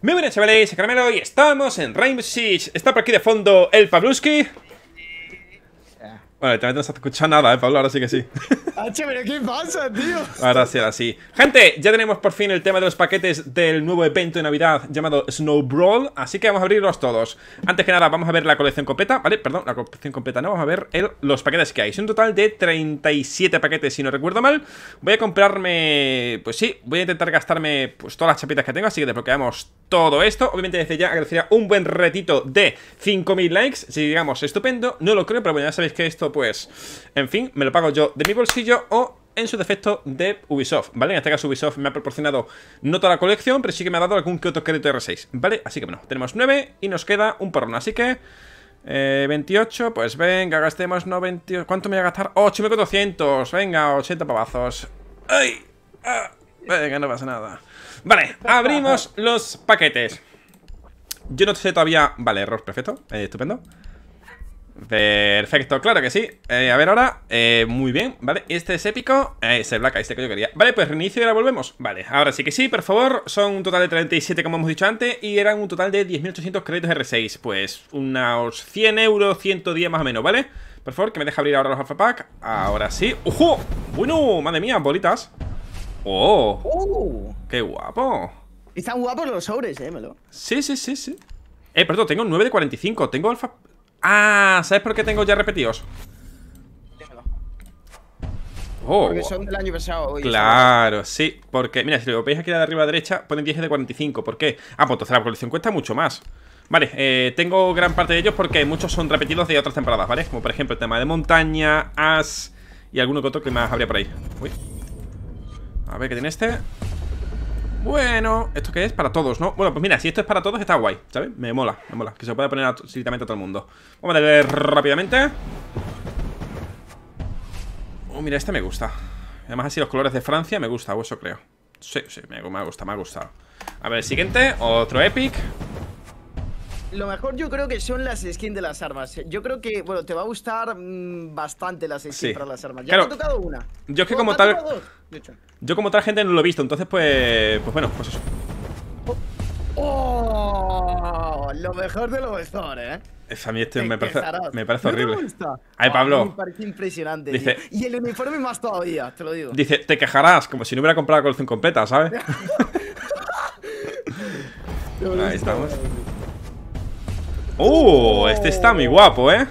Muy buenas chavales, Caramelo y estamos en Rainbow Está por aquí de fondo el Pabluski bueno, también no se escucha nada, ¿eh, Pablo? Ahora sí que sí. H, ah, pero ¿qué pasa, tío? Ahora sí, ahora sí. Gente, ya tenemos por fin el tema de los paquetes del nuevo evento de Navidad llamado Snow Brawl, así que vamos a abrirlos todos. Antes que nada, vamos a ver la colección completa, ¿vale? Perdón, la colección completa no, vamos a ver los paquetes que hay. Son un total de 37 paquetes, si no recuerdo mal. Voy a comprarme, pues sí, voy a intentar gastarme pues todas las chapitas que tengo, así que desbloqueamos todo esto. Obviamente desde ya agradecería un buen retito de 5.000 likes, si digamos, estupendo. No lo creo, pero bueno, ya sabéis que esto pues, pues, en fin, me lo pago yo de mi bolsillo o en su defecto de Ubisoft, ¿vale? En este caso Ubisoft me ha proporcionado no toda la colección, pero sí que me ha dado algún que otro crédito R6, ¿vale? Así que bueno, tenemos 9 y nos queda un porrón, así que... 28, eh, pues venga, gastemos 90... ¿Cuánto me voy a gastar? 8.400! Venga, 80 pavazos. ¡Ay! Ah, venga, no pasa nada. Vale, abrimos los paquetes. Yo no sé todavía... Vale, error, perfecto. Eh, estupendo. Perfecto, claro que sí eh, A ver ahora, eh, muy bien, ¿vale? Este es épico, eh, es Black este que yo quería Vale, pues reinicio y ahora volvemos Vale, ahora sí que sí, por favor Son un total de 37 como hemos dicho antes Y eran un total de 10.800 créditos R6 Pues unos 100 euros, 110 más o menos, ¿vale? Por favor, que me deje abrir ahora los Alpha Pack Ahora sí ¡Ojo! Bueno, madre mía, bolitas ¡Oh! Uh. ¡Qué guapo! Están guapos los sobres, eh, Melo. Sí, sí, sí, sí Eh, perdón, tengo 9 de 45 Tengo alfa... Ah, ¿sabes por qué tengo ya repetidos? Oh. Porque son del año pasado. claro, sí. Porque, mira, si lo veis aquí de arriba a derecha, ponen 10 de 45. ¿Por qué? Ah, pues entonces la colección cuesta mucho más. Vale, eh, tengo gran parte de ellos porque muchos son repetidos de otras temporadas, ¿vale? Como por ejemplo el tema de montaña, as y alguno que otro que más habría por ahí. Uy. A ver, ¿qué tiene este? Bueno, ¿esto qué es? Para todos, ¿no? Bueno, pues mira, si esto es para todos está guay, ¿sabes? Me mola, me mola Que se pueda poner absolutamente a todo el mundo Vamos a leer rápidamente Oh, mira, este me gusta Además así los colores de Francia me gusta, o eso creo Sí, sí, me, me gusta, me ha gustado A ver, el siguiente, otro Epic lo mejor yo creo que son las skins de las armas. Yo creo que, bueno, te va a gustar mm, bastante las skins para las armas. Ya te he tocado una. Yo es que como tal... Yo como tal gente no lo he visto, entonces pues... Pues bueno, pues eso. Oh, oh, lo mejor de lo mejor, ¿eh? a mí este me parece, horrible. Ay, Pablo. me parece impresionante. y el uniforme más todavía, te lo digo. Dice, te quejarás, como si no hubiera comprado la colección completa, ¿sabes? Ahí estamos. ¡Oh! Este está muy guapo, ¿eh?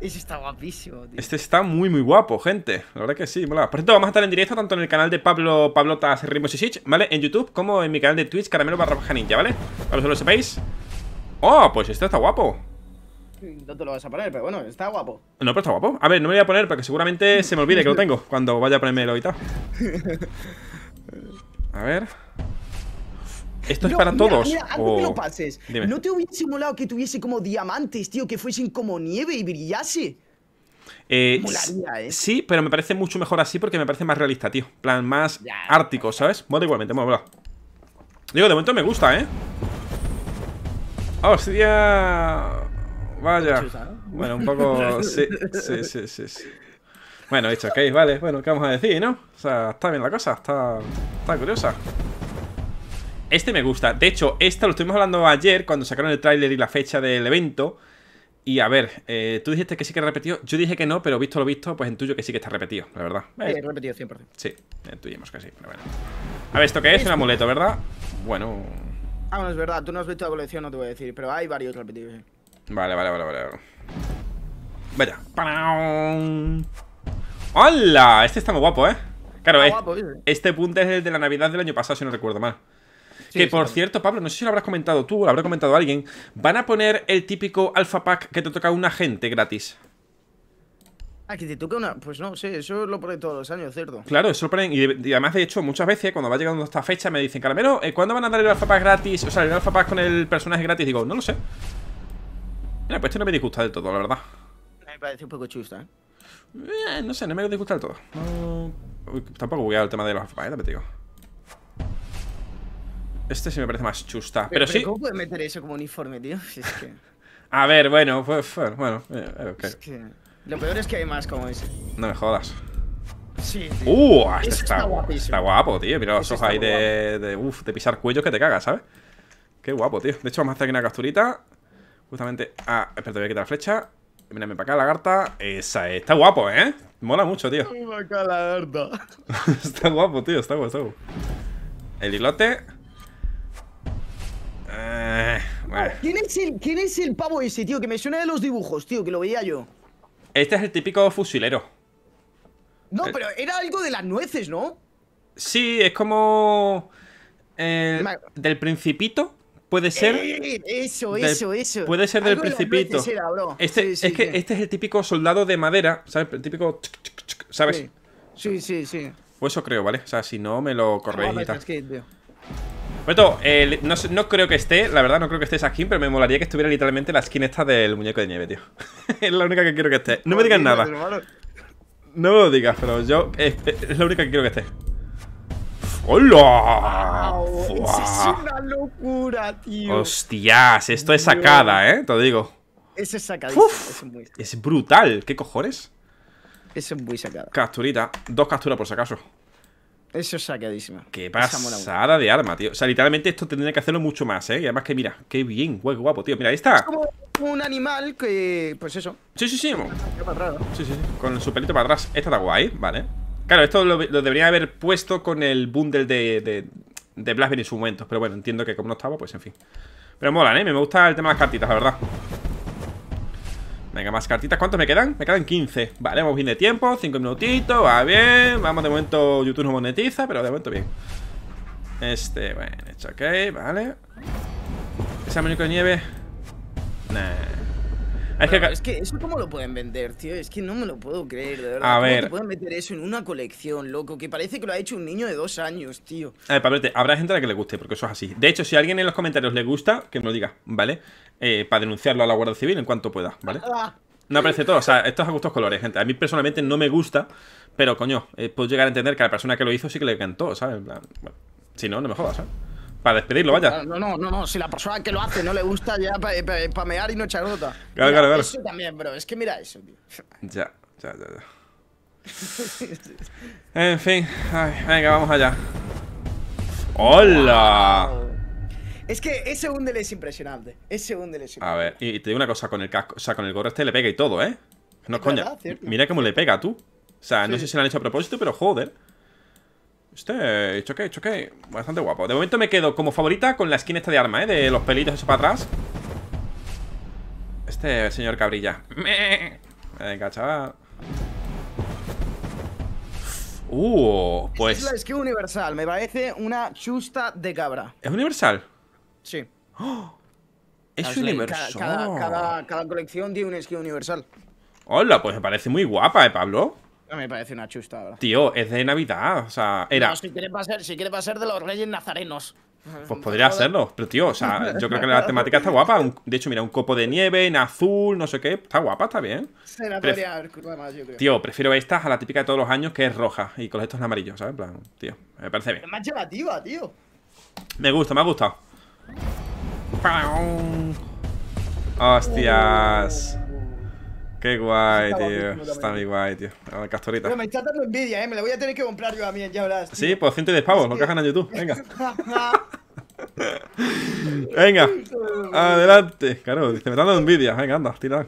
Este está guapísimo, tío. Este está muy, muy guapo, gente. La verdad que sí, mola. Por cierto, vamos a estar en directo tanto en el canal de Pablo, Pablotas, Ritmos y Sitch ¿vale? En YouTube, como en mi canal de Twitch, Caramelo barra baja ninja, ¿vale? Para que lo sepáis. ¡Oh! Pues este está guapo. No te lo vas a poner, pero bueno, está guapo. No, pero está guapo. A ver, no me voy a poner porque seguramente se me olvide que lo tengo cuando vaya a ponerme el ahorita. A ver. ¿Esto es para todos? ¿No te hubiese simulado que tuviese como diamantes, tío, que fuesen como nieve y brillase? Eh, eh, Sí, pero me parece mucho mejor así porque me parece más realista, tío. plan, más ártico, ¿sabes? Bueno, igualmente, vamos a Digo, de momento me gusta, ¿eh? ¡Hostia! Vaya. Bueno, un poco... Sí, sí, sí, sí. Bueno, hecho, ok, vale. Bueno, ¿qué vamos a decir, no? O sea, está bien la cosa, está, está curiosa. Este me gusta. De hecho, esto lo estuvimos hablando ayer cuando sacaron el tráiler y la fecha del evento. Y a ver, eh, tú dijiste que sí que repetido. Yo dije que no, pero visto lo visto, pues en tuyo que sí que está repetido, la verdad. Sí, eh, repetido 100%. Sí, en que sí, A ver, ¿esto qué es? Un amuleto, ¿verdad? Bueno. Ah, no, es verdad. Tú no has visto la colección, no te voy a decir, pero hay varios repetidos. Vale, vale, vale, vale. Vaya. ¡Hola! Este está muy guapo, ¿eh? Claro, este punto es el de la Navidad del año pasado, si no recuerdo mal que por cierto, Pablo, no sé si lo habrás comentado tú o lo habrá comentado alguien. Van a poner el típico alfa pack que te toca un agente gratis. Ah, que te toca una. Pues no, sí, eso lo ponen todos los años, ¿cierto? Claro, eso lo ponen. Y, además, de hecho, muchas veces, cuando va llegando esta fecha, me dicen, Caramelo, eh, ¿cuándo van a dar el alfa pack gratis? O sea, el alfa pack con el personaje gratis. Digo, no lo sé. Mira, pues este no me disgusta del todo, la verdad. Me parece un poco chusta, ¿eh? ¿eh? no sé, no me disgusta del todo. tampoco voy al tema de los alfa pack, te digo. Este sí me parece más chusta. Pero, pero sí. ¿Cómo puede meter eso como uniforme, tío? es que... A ver, bueno, pues, bueno. Eh, eh, lo peor es que hay más como ese. No me jodas. Sí, Uh, ah, este está, está, guapo, está, guapo, tío. Mira los ojos ahí de, de, uf, de pisar cuello que te cagas, ¿sabes? Qué guapo, tío. De hecho, vamos a hacer aquí una capturita. Justamente. Ah, espera, te voy a quitar la flecha. Mírame para acá, lagarta. Esa es. Eh, está guapo, ¿eh? Mola mucho, tío. la lagarta. está guapo, tío. Está guapo, está guapo. El hilote. Eh, ¿Quién, es el, pavo ese, tío? Que me suena de los dibujos, tío, que lo veía yo. Este es el típico fusilero. No, eh. pero era algo de las nueces, ¿no? Sí, es como... Eh, del principito, puede ser. eso, eso, eso. Puede ser del principito. este, es que este es el típico soldado de madera, ¿sabes? El típico. ¿Sabes? Sí, sí, sí. Pues eso creo, ¿vale? O sea, si no, me lo corréis eh, no, creo que esté, la verdad, no creo que esté esa pero me molaría que estuviera literalmente la skin esta del muñeco de nieve, tío. es la única que quiero que esté. No me digas nada. No me lo digas, pero yo. es la única que quiero que esté. ¡Hola! Wow, es una locura, tío. Hostias, esto es sacada, ¿eh? Te lo digo. es sacadísimo. es, es brutal. ¿Qué cojones? es muy sacada. Capturita. Dos capturas por si acaso. Eso es saqueadísimo. Qué pasada de arma, tío. O sea, literalmente esto tendría que hacerlo mucho más, ¿eh? Y además que, mira, qué bien, Qué guapo, tío. Mira, ahí está. Es como un animal que... Pues eso. Sí, sí, sí. Sí, sí, sí. Con el pelito para atrás. Esta está guay, ¿vale? Claro, esto lo, debería haber puesto con el bundle de, de, de en su momento. Pero bueno, entiendo que como no estaba, pues en fin. Pero mola, ¿eh? Me gusta el tema de las cartitas, la verdad. Venga, más cartitas. ¿Cuántos me quedan? Me quedan 15. Vale, vamos bien de tiempo. 5 minutitos. Va bien. Vamos, de momento YouTube no monetiza, pero de momento bien. Este, bueno, hecho ok, vale. ¿Esa muñeco de nieve? Nah. Es que... eso cómo lo pueden vender, tío. Es que no me lo puedo creer, de verdad. A ¿Cómo ver. Te pueden meter eso en una colección, loco, que parece que lo ha hecho un niño de dos años, tío. A ver, Pablete, habrá gente a la que le guste, porque eso es así. De hecho, si a alguien en los comentarios le gusta, que me lo diga, ¿vale? Eh, para denunciarlo a la Guardia Civil en cuanto pueda, ¿vale? Ah, ah. No aparece todo, o sea, esto es a gustos colores, gente. A mí personalmente no me gusta, pero coño, eh, puedo llegar a entender que a la persona que lo hizo sí que le encantó, ¿sabes? Bueno, si no, no me jodas, ¿sabes? Para despedirlo, vaya. No, no, no, no. Si la persona que lo hace no le gusta, ya para pa, pa, y no echar nota. Claro, claro, claro. Eso también, bro. Es que mira eso, tío. Ya, ya, ya, ya. en fin. Ay, venga, vamos allá. ¡Hola! Es que ese hundel es impresionante. Ese hundel es impresionante. A ver, y, te digo una cosa, con el casco, o sea, con el gorro este le pega y todo, ¿eh? No, es coña. Mira cómo le pega tú. O sea, no sé si lo han hecho a propósito, pero joder. Este, choqué, choque Bastante guapo. De momento me quedo como favorita con la skin esta de arma, ¿eh? De los pelitos eso para atrás. Este señor cabrilla. Venga, chaval. Uh, pues. Es la skin universal. Me parece una chusta de cabra. ¿Es universal? Sí. Es universal. Cada, colección tiene una skin universal. Hola, pues me parece muy guapa, ¿eh, Pablo? me parece una chusta, ¿verdad? Tío, es de Navidad, o sea, era... si quiere pasar de los Reyes Nazarenos. Pues podría hacerlo, pero tío, o sea, yo creo que la temática está guapa. de hecho, mira, un copo de nieve en azul, no sé qué, está guapa, está bien. Tío, prefiero estas a la típica de todos los años que es roja y con estos en amarillo, ¿sabes? plan, tío, me parece bien. Es más llamativa, tío. Me gusta, me ha gustado. ¡Hostias! Qué guay, tío. está muy guay, tío. ver, castorita. me está dando envidia, eh. Me la voy a tener que comprar yo a mí, ya verás. Sí, por de pavos, lo cajan en YouTube. Venga. Venga. Adelante. Claro, te me está dando envidia. Venga, anda, tira.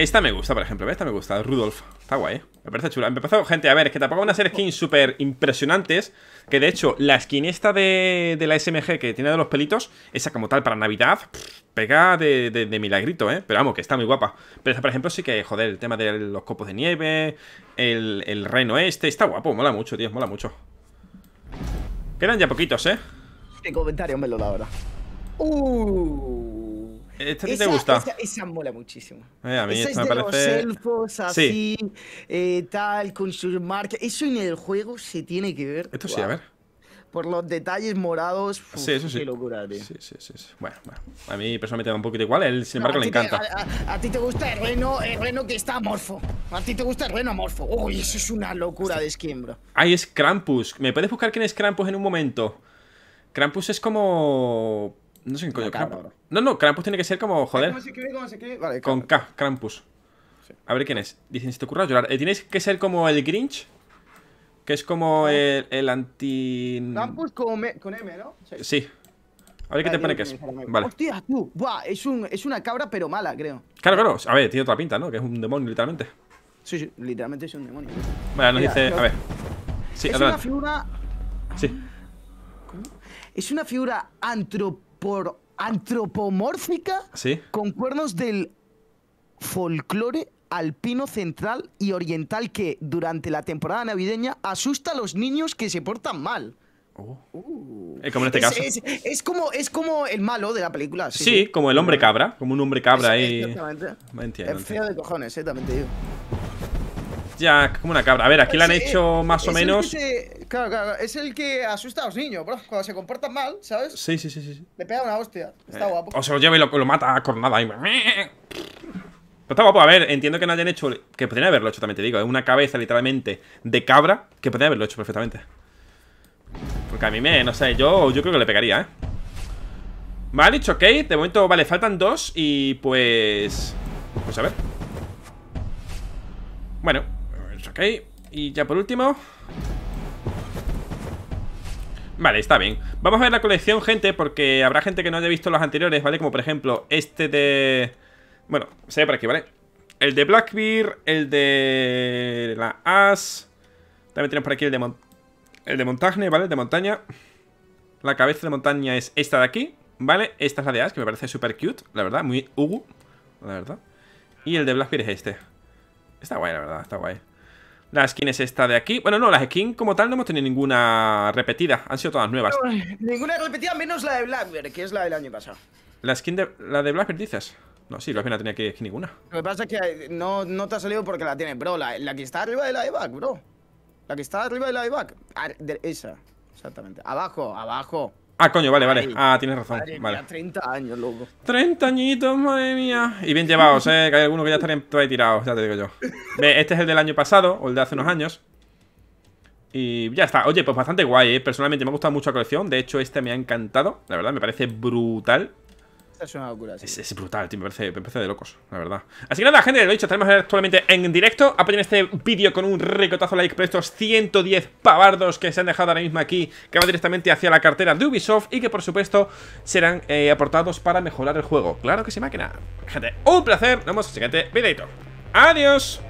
Esta me gusta, por ejemplo, esta me gusta, Rudolf. Está guay, ¿eh? me parece chula. Me gente, a ver, es que tampoco van a ser skins súper impresionantes. Que de hecho, la skin esta de, la SMG que tiene de los pelitos, esa como tal para Navidad, pega de, milagrito, ¿eh? Pero vamos, que está muy guapa. Pero esta, por ejemplo, sí que, joder, el tema de los copos de nieve, el, el reino este, está guapo, mola mucho, tío, mola mucho. Quedan ya poquitos, ¿eh? En comentarios me lo da ahora. Uh. ¿Esta esa, te gusta? Esa, mola muchísimo. Eh, a mí es me de parece... los elfos, así, eh, tal, con sus marcas. Eso en el juego se tiene que ver. Esto sí, a ver. Por los detalles morados, sí, eso sí. qué locura, tío. Sí, sí, sí, Bueno, bueno, a mí personalmente me da un poquito igual, él sin embargo le encanta. a, ti te gusta el reno, que está amorfo. A ti te gusta el reno amorfo. Uy, eso es una locura este- de skin, bro. Ahí es Krampus. ¿Me puedes buscar quién es Krampus en un momento? Krampus es como no sé qué coño, Krampus. No, no, Krampus tiene que ser como, joder. ¿Cómo se ¿Cómo se Vale, Con K, Krampus. A ver quién es. Dicen, si te ocurra llorar. Eh, tienes que ser como el Grinch. Que es como el, el anti. Krampus con, con M, ¿no? Sí. A ver qué te pone que es. Vale. Hostia, tú. Buah, es, un, es una cabra, pero mala, creo. Claro, claro. A ver, tiene otra pinta, ¿no? Que es un demonio, literalmente. Sí, sí, literalmente es un demonio. Vale, nos dice. A ver. Sí, es una figura. Sí. ¿Cómo? Es una figura antropo por antropomórfica con cuernos del folclore alpino central y oriental que durante la temporada navideña asusta a los niños que se portan mal. Oh. Uh. Es, eh, como en este caso. Es, como, el malo de la película. Sí, como el hombre cabra, como un hombre cabra ahí. Exactamente. es feo de cojones, eh, también ya como una cabra. A ver, aquí la han hecho más o menos. Claro, claro, es el que asusta a los niños, bro. Cuando se comportan mal, ¿sabes? Sí, sí, sí. sí. Le pega una hostia. Está eh, guapo. O se lo lleva y lo, mata a nada Pero está guapo, a ver, entiendo que no hayan hecho. Que podrían haberlo hecho, también te digo. Es una cabeza literalmente de cabra que podrían haberlo hecho perfectamente. Porque a mí me, no sé, yo, yo creo que le pegaría, ¿eh? Me ha dicho ok, de momento, vale, faltan dos Y pues... Pues a ver Bueno ok Y ya por último Vale, está bien Vamos a ver la colección, gente, porque habrá gente que no haya visto los anteriores, ¿vale? Como por ejemplo este de... Bueno, se ve por aquí, ¿vale? El de Blackbeard, el de la As También tenemos por aquí el de, el de Montagne, ¿vale? El de montaña La cabeza de montaña es esta de aquí, ¿vale? Esta es la de As, que me parece súper cute, la verdad Muy Ugu, la verdad Y el de Blackbeard es este Está guay, la verdad, está guay la skin es esta de aquí. Bueno, no, las skins como tal no hemos tenido ninguna repetida. Han sido todas nuevas. ninguna repetida menos la de Blackbird, que es la del año pasado. ¿La skin de la de Blackbird dices? No, sí, la no tenía que ninguna. Lo que pasa es que no, no te ha salido porque la tiene. bro. La, que está arriba de la de bro. La que está arriba de la de ah, esa, exactamente. Abajo, abajo. Ah, coño, vale, vale. Ah, tienes razón. vale. 30 años, loco. 30 añitos, madre mía. Y bien llevados, eh. Que hay algunos que ya estarían todavía tirados, ya te digo yo. este es el del año pasado, o el de hace unos años. Y ya está. Oye, pues bastante guay, ¿eh? Personalmente me ha gustado mucho la colección. De hecho, este me ha encantado. La verdad, me parece brutal es brutal, tío. Me parece, de locos, la verdad. Así que nada, gente, lo dicho, estaremos actualmente en directo. Apoyen este vídeo con un ricotazo like por estos 110 pavardos que se han dejado ahora mismo aquí, que van directamente hacia la cartera de Ubisoft y que, por supuesto, serán eh, aportados para mejorar el juego. Claro que sí, máquina. Gente, un placer. Nos vemos en el siguiente videito. Adiós.